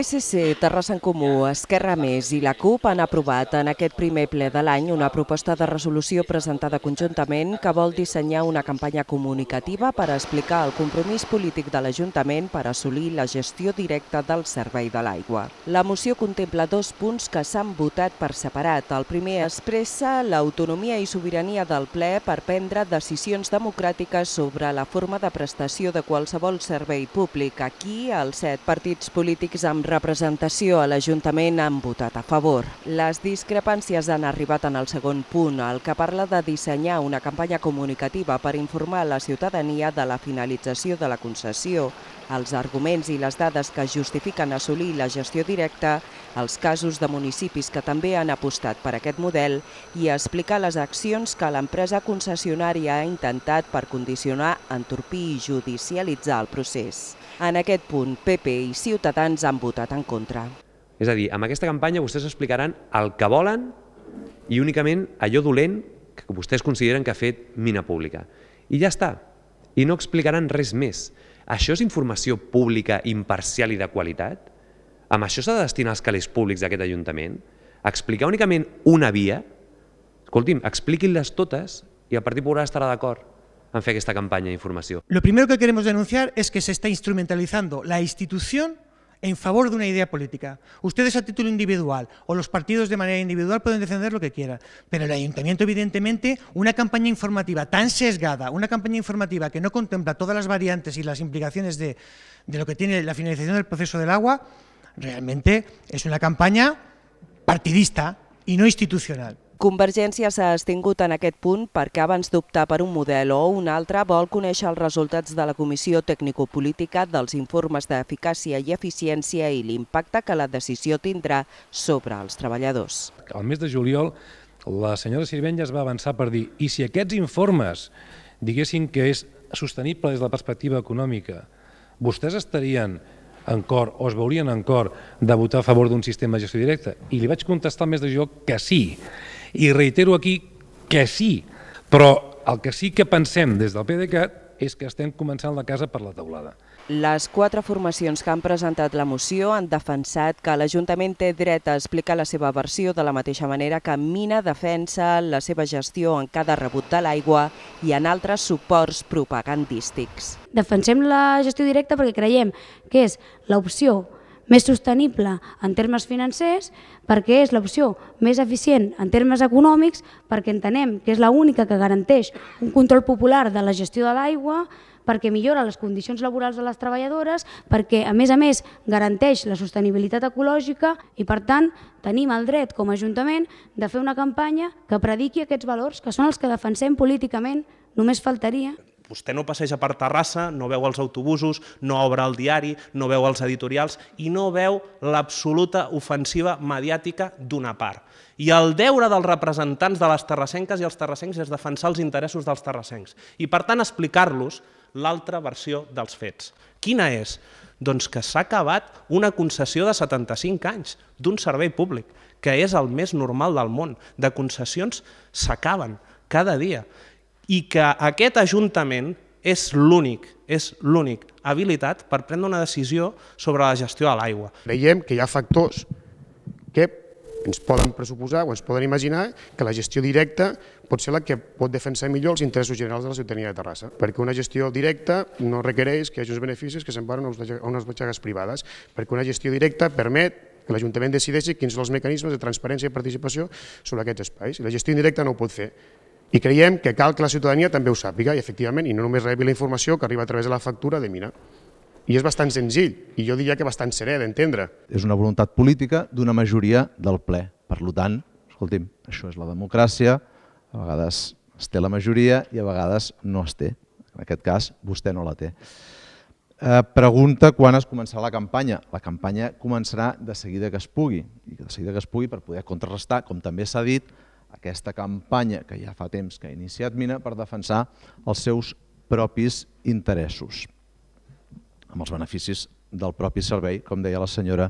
PSC, Terrassa en Comú, Esquerra Més i la CUP han aprovat en aquest primer ple de l'any una proposta de resolució presentada conjuntament que vol dissenyar una campanya comunicativa per explicar el compromís polític de l'Ajuntament per assolir la gestió directa del servei de l'aigua. La moció contempla dos punts que s'han votat per separat. El primer expressa l'autonomia i sobirania del ple per prendre decisions democràtiques sobre la forma de prestació de qualsevol servei públic. Aquí, els set partits polítics amb representació a l'Ajuntament han votat a favor. Les discrepàncies han arribat en el segon punt, el que parla de dissenyar una campanya comunicativa per informar la ciutadania de la finalització de la concessió, els arguments i les dades que justifiquen assolir la gestió directa, els casos de municipis que també han apostat per aquest model i explicar les accions que l'empresa concessionària ha intentat per condicionar, entorpir i judicialitzar el procés. En aquest punt, PP i Ciutadans han votat en contra. És a dir, amb aquesta campanya vostès explicaran el que volen i únicament allò dolent que vostès consideren que ha fet mina pública. I ja està. I no explicaran res més. Això és informació pública, imparcial i de qualitat? Amb això s'ha de destinar els calés públics d'aquest Ajuntament? Explicar únicament una via? Escolti'm, expliquin-les totes i el Partit Popular estarà d'acord. esta campaña de información. Lo primero que queremos denunciar es que se está instrumentalizando la institución en favor de una idea política. Ustedes a título individual o los partidos de manera individual pueden defender lo que quieran, pero el ayuntamiento evidentemente una campaña informativa tan sesgada, una campaña informativa que no contempla todas las variantes y las implicaciones de lo que tiene la finalización del proceso del agua, realmente es una campaña partidista y no institucional. Convergència s'ha estingut en aquest punt perquè abans d'optar per un model o un altre vol conèixer els resultats de la Comissió Tècnico-Política dels informes d'eficàcia i eficiència i l'impacte que la decisió tindrà sobre els treballadors. El mes de juliol la senyora Sirvenya es va avançar per dir i si aquests informes diguessin que és sostenible des de la perspectiva econòmica, vostès estarien en cor o es veurien en cor de votar a favor d'un sistema de gestió directa? I li vaig contestar més de jo que sí. I reitero aquí que sí, però el que sí que pensem des del PDeCAT és que estem començant la casa per la teulada. Les quatre formacions que han presentat la moció han defensat que l'Ajuntament té dret a explicar la seva versió de la mateixa manera que Mina defensa la seva gestió en cada rebut de l'aigua i en altres suports propagandístics. Defensem la gestió directa perquè creiem que és l'opció més sostenible en termes financers perquè és l'opció més eficient en termes econòmics perquè entenem que és l'única que garanteix un control popular de la gestió de l'aigua, perquè millora les condicions laborals de les treballadores, perquè a més a més garanteix la sostenibilitat ecològica i per tant tenim el dret com a Ajuntament de fer una campanya que prediqui aquests valors que són els que defensem políticament, només faltaria. Vostè no passeja per Terrassa, no veu els autobusos, no obre el diari, no veu els editorials i no veu l'absoluta ofensiva mediàtica d'una part. I el deure dels representants de les terrassenques i els terrassencs és defensar els interessos dels terrassencs i, per tant, explicar-los l'altra versió dels fets. Quina és? Doncs que s'ha acabat una concessió de 75 anys d'un servei públic, que és el més normal del món. De concessions s'acaben cada dia i que aquest Ajuntament és l'únic, és l'únic habilitat per prendre una decisió sobre la gestió de l'aigua. Veiem que hi ha factors que ens poden pressuposar o ens poden imaginar que la gestió directa pot ser la que pot defensar millor els interessos generals de la ciutadania de Terrassa, perquè una gestió directa no requereix que hi hagi uns beneficis que se'n van a unes butxaques privades, perquè una gestió directa permet que l'Ajuntament decideixi quins són els mecanismes de transparència i participació sobre aquests espais. I la gestió indirecta no ho pot fer. I creiem que cal que la ciutadania també ho sàpiga, i efectivament, i no només rebi la informació que arriba a través de la factura de mina. I és bastant senzill, i jo diria que bastant serè d'entendre. És una voluntat política d'una majoria del ple. Per tant, escolti'm, això és la democràcia, a vegades es té la majoria i a vegades no es té. En aquest cas, vostè no la té. Eh, pregunta quan es començarà la campanya. La campanya començarà de seguida que es pugui, i de seguida que es pugui per poder contrarrestar, com també s'ha dit, aquesta campanya que ja fa temps que ha iniciat Mina per defensar els seus propis interessos amb els beneficis del propi servei, com deia la senyora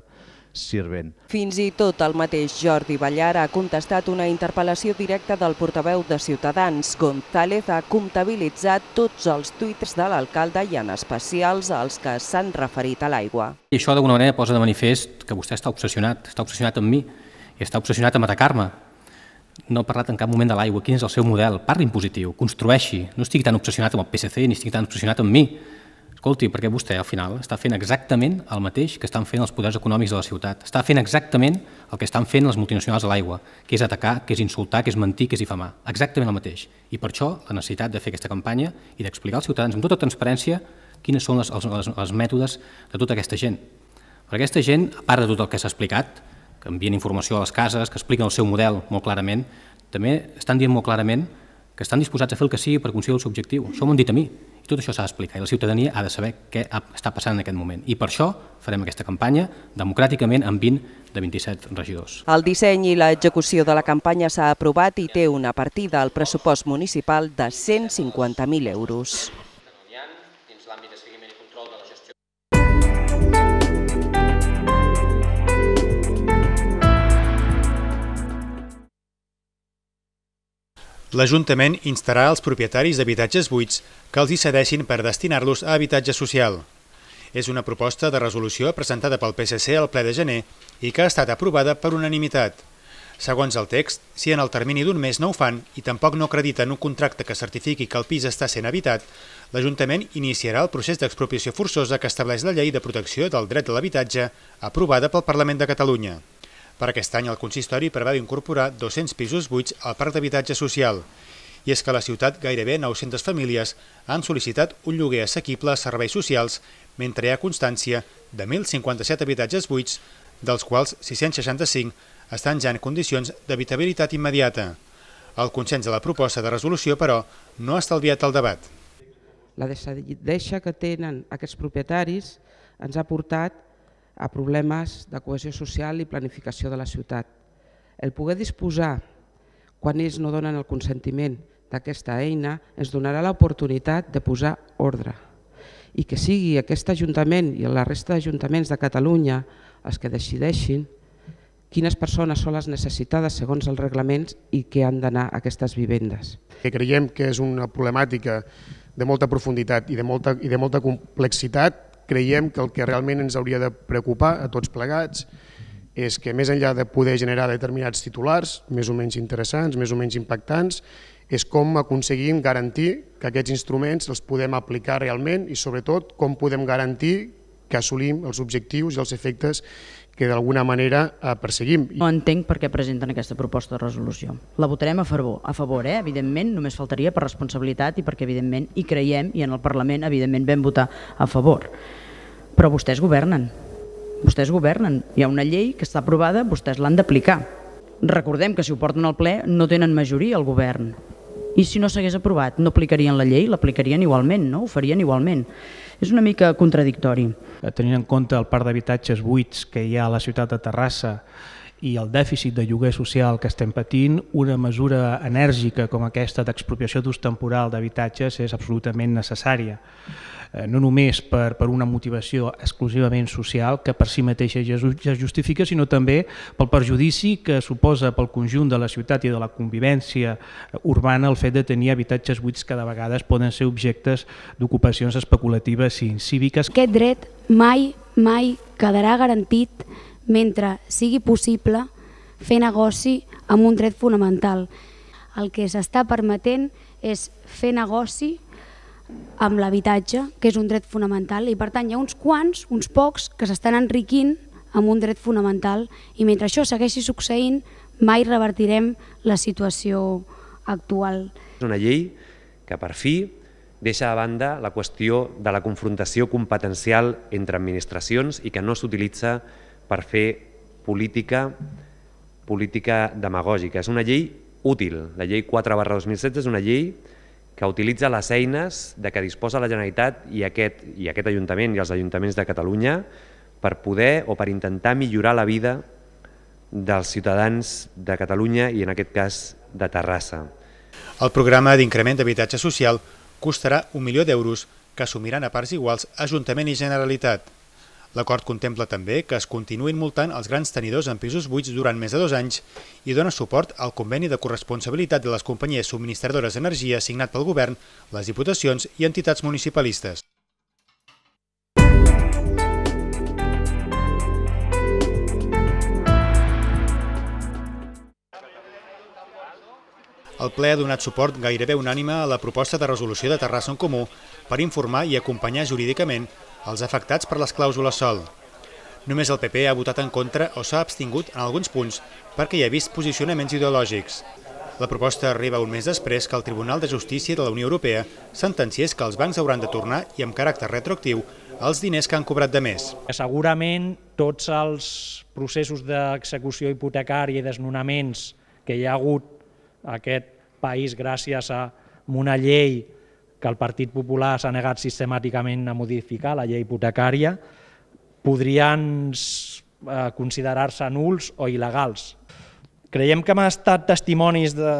Sirvent. Fins i tot el mateix Jordi Ballar ha contestat una interpel·lació directa del portaveu de Ciutadans. González ha comptabilitzat tots els tuits de l'alcalde i en especials els que s'han referit a l'aigua. I això d'alguna manera posa de manifest que vostè està obsessionat, està obsessionat amb mi i està obsessionat amb atacar-me no ha parlat en cap moment de l'aigua, quin és el seu model, parlin positiu, construeixi, no estigui tan obsessionat amb el PSC ni estigui tan obsessionat amb mi. Escolti, perquè vostè al final està fent exactament el mateix que estan fent els poders econòmics de la ciutat, està fent exactament el que estan fent les multinacionals de l'aigua, que és atacar, que és insultar, que és mentir, que és difamar, exactament el mateix. I per això la necessitat de fer aquesta campanya i d'explicar als ciutadans amb tota transparència quines són les, els, les, els mètodes de tota aquesta gent. Per aquesta gent, a part de tot el que s'ha explicat, que envien informació a les cases, que expliquen el seu model molt clarament, també estan dient molt clarament que estan disposats a fer el que sigui per aconseguir el seu objectiu. Això m'ho han dit a mi. I tot això s'ha d'explicar i la ciutadania ha de saber què està passant en aquest moment. I per això farem aquesta campanya democràticament amb 20 de 27 regidors. El disseny i l'execució de la campanya s'ha aprovat i té una partida al pressupost municipal de 150.000 euros. L'Ajuntament instarà els propietaris d'habitatges buits que els hi cedeixin per destinar-los a habitatge social. És una proposta de resolució presentada pel PSC al ple de gener i que ha estat aprovada per unanimitat. Segons el text, si en el termini d'un mes no ho fan i tampoc no acrediten un contracte que certifiqui que el pis està sent habitat, l'Ajuntament iniciarà el procés d'expropiació forçosa que estableix la Llei de Protecció del Dret a l'Habitatge aprovada pel Parlament de Catalunya. Per aquest any el consistori preveu incorporar 200 pisos buits al parc d'habitatge social. I és que a la ciutat gairebé 900 famílies han sol·licitat un lloguer assequible a serveis socials, mentre hi ha constància de 1.057 habitatges buits, dels quals 665 estan ja en condicions d'habitabilitat immediata. El consens de la proposta de resolució, però, no ha estalviat el debat. La deixa que tenen aquests propietaris ens ha portat a problemes de cohesió social i planificació de la ciutat. El poder disposar, quan ells no donen el consentiment d'aquesta eina, ens donarà l'oportunitat de posar ordre i que sigui aquest Ajuntament i la resta d'Ajuntaments de Catalunya els que decideixin quines persones són les necessitades segons els reglaments i què han d'anar a aquestes vivendes. Creiem que és una problemàtica de molta profunditat i de molta, i de molta complexitat creiem que el que realment ens hauria de preocupar a tots plegats és que més enllà de poder generar determinats titulars, més o menys interessants, més o menys impactants, és com aconseguim garantir que aquests instruments els podem aplicar realment i sobretot com podem garantir que assolim els objectius i els efectes que d'alguna manera eh, perseguim. No entenc per què presenten aquesta proposta de resolució. La votarem a favor, a favor eh? evidentment, només faltaria per responsabilitat i perquè evidentment hi creiem i en el Parlament evidentment vam votar a favor. Però vostès governen, vostès governen. Hi ha una llei que està aprovada, vostès l'han d'aplicar. Recordem que si ho porten al ple no tenen majoria al govern. I si no s'hagués aprovat, no aplicarien la llei, l'aplicarien igualment, no? Ho farien igualment és una mica contradictori. Eh, tenint en compte el parc d'habitatges buits que hi ha a la ciutat de Terrassa i el dèficit de lloguer social que estem patint, una mesura enèrgica com aquesta d'expropiació d'ús temporal d'habitatges és absolutament necessària. Eh, no només per, per una motivació exclusivament social que per si mateixa ja es justifica, sinó també pel perjudici que suposa pel conjunt de la ciutat i de la convivència eh, urbana el fet de tenir habitatges buits que de vegades poden ser objectes d'ocupacions especulatives i incíviques. Aquest dret mai, mai quedarà garantit mentre sigui possible fer negoci amb un dret fonamental. El que s'està permetent és fer negoci amb l'habitatge, que és un dret fonamental, i per tant hi ha uns quants, uns pocs, que s'estan enriquint amb un dret fonamental i mentre això segueixi succeint mai revertirem la situació actual. És una llei que per fi deixa a banda la qüestió de la confrontació competencial entre administracions i que no s'utilitza per fer política política demagògica. És una llei útil. La llei 4 barra 2016 és una llei que utilitza les eines de que disposa la Generalitat i aquest, i aquest Ajuntament i els ajuntaments de Catalunya per poder o per intentar millorar la vida dels ciutadans de Catalunya i en aquest cas de Terrassa. El programa d'increment d'habitatge social costarà un milió d'euros que assumiran a parts iguals Ajuntament i Generalitat. L'acord contempla també que es continuïn multant els grans tenidors en pisos buits durant més de dos anys i dona suport al conveni de corresponsabilitat de les companyies subministradores d'energia signat pel govern, les diputacions i entitats municipalistes. El ple ha donat suport gairebé unànime a la proposta de resolució de Terrassa en Comú per informar i acompanyar jurídicament els afectats per les clàusules sol. Només el PP ha votat en contra o s'ha abstingut en alguns punts perquè hi ha vist posicionaments ideològics. La proposta arriba un mes després que el Tribunal de Justícia de la Unió Europea sentenciés que els bancs hauran de tornar, i amb caràcter retroactiu, els diners que han cobrat de més. Segurament tots els processos d'execució hipotecària i desnonaments que hi ha hagut aquest país gràcies a una llei que el Partit Popular s'ha negat sistemàticament a modificar la llei hipotecària, podrien eh, considerar-se nuls o il·legals. Creiem que hem estat testimonis de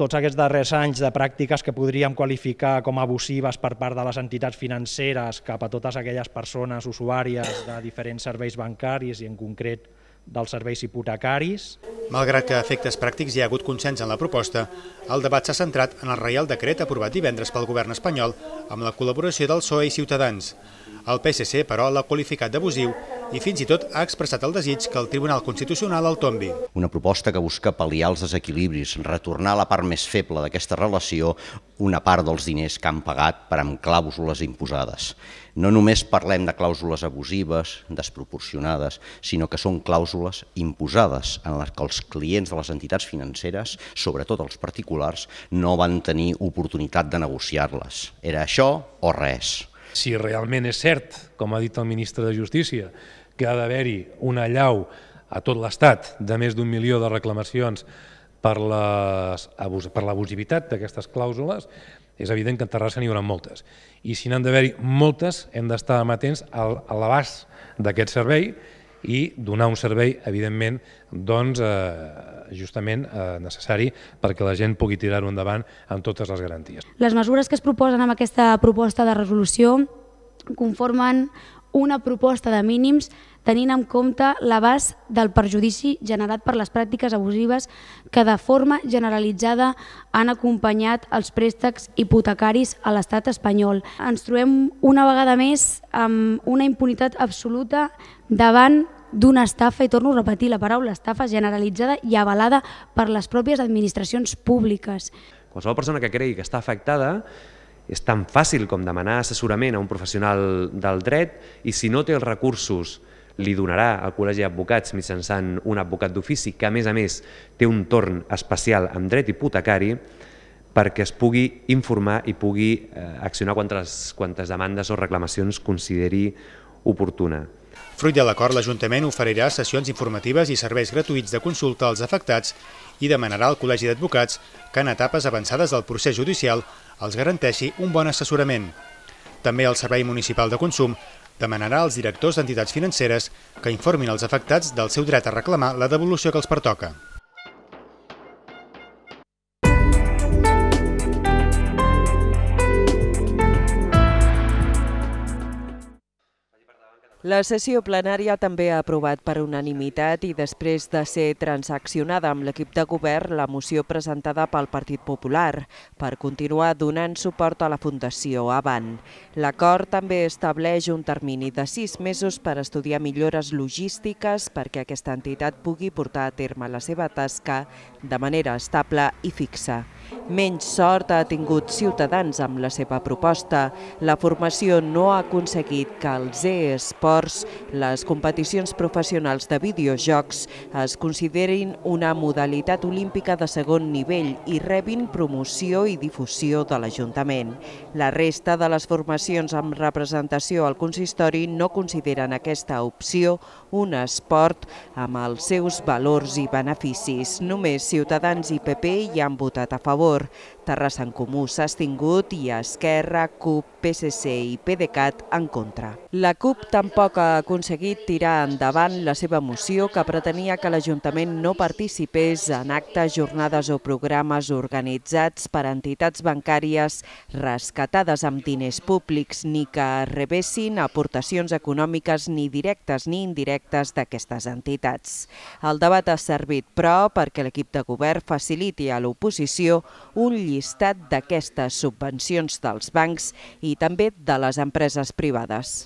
tots aquests darrers anys de pràctiques que podríem qualificar com abusives per part de les entitats financeres cap a totes aquelles persones usuàries de diferents serveis bancaris i en concret dels serveis hipotecaris. Malgrat que a efectes pràctics hi ha hagut consens en la proposta, el debat s'ha centrat en el Reial Decret aprovat divendres pel govern espanyol amb la col·laboració del PSOE i Ciutadans. El PSC, però, l'ha qualificat d'abusiu i fins i tot ha expressat el desig que el Tribunal Constitucional el tombi. Una proposta que busca pal·liar els desequilibris, retornar a la part més feble d'aquesta relació una part dels diners que han pagat per amb clàusules imposades. No només parlem de clàusules abusives, desproporcionades, sinó que són clàusules imposades en les que els clients de les entitats financeres, sobretot els particulars, no van tenir oportunitat de negociar-les. Era això o res si realment és cert, com ha dit el ministre de Justícia, que ha d'haver-hi una llau a tot l'Estat de més d'un milió de reclamacions per l'abusivitat d'aquestes clàusules, és evident que en Terrassa n'hi haurà moltes. I si n'han d'haver-hi moltes, hem d'estar amatents a l'abast d'aquest servei i donar un servei, evidentment, doncs, eh, justament eh, necessari perquè la gent pugui tirar-ho endavant amb totes les garanties. Les mesures que es proposen amb aquesta proposta de resolució conformen una proposta de mínims tenint en compte l'abast del perjudici generat per les pràctiques abusives que de forma generalitzada han acompanyat els préstecs hipotecaris a l'estat espanyol. Ens trobem una vegada més amb una impunitat absoluta davant d'una estafa, i torno a repetir la paraula estafa, generalitzada i avalada per les pròpies administracions públiques. Qualsevol persona que cregui que està afectada és tan fàcil com demanar assessorament a un professional del dret i si no té els recursos li donarà al Col·legi d'Advocats mitjançant un advocat d'ofici que a més a més té un torn especial en dret hipotecari perquè es pugui informar i pugui eh, accionar quantes, quantes demandes o reclamacions consideri oportuna. Fruit de l'acord, l'Ajuntament oferirà sessions informatives i serveis gratuïts de consulta als afectats i demanarà al Col·legi d'Advocats que en etapes avançades del procés judicial els garanteixi un bon assessorament. També el Servei Municipal de Consum demanarà als directors d'entitats financeres que informin els afectats del seu dret a reclamar la devolució que els pertoca. La sessió plenària també ha aprovat per unanimitat i després de ser transaccionada amb l'equip de govern la moció presentada pel Partit Popular per continuar donant suport a la Fundació Avant. L'acord també estableix un termini de sis mesos per estudiar millores logístiques perquè aquesta entitat pugui portar a terme la seva tasca de manera estable i fixa. Menys sort ha tingut Ciutadans amb la seva proposta. La formació no ha aconseguit que els e-esports, les competicions professionals de videojocs, es considerin una modalitat olímpica de segon nivell i rebin promoció i difusió de l'Ajuntament. La resta de les formacions amb representació al consistori no consideren aquesta opció un esport amb els seus valors i beneficis. Només Ciutadans i PP hi han votat a favor. Terrassa en Comú s'ha estingut i Esquerra, CUP, PSC i PDeCAT en contra. La CUP tampoc ha aconseguit tirar endavant la seva moció que pretenia que l'Ajuntament no participés en actes, jornades o programes organitzats per entitats bancàries rescatades amb diners públics ni que rebessin aportacions econòmiques ni directes ni indirectes d'aquestes entitats. El debat ha servit, però, perquè l'equip de govern faciliti a l'oposició un llibre llistat d'aquestes subvencions dels bancs i també de les empreses privades.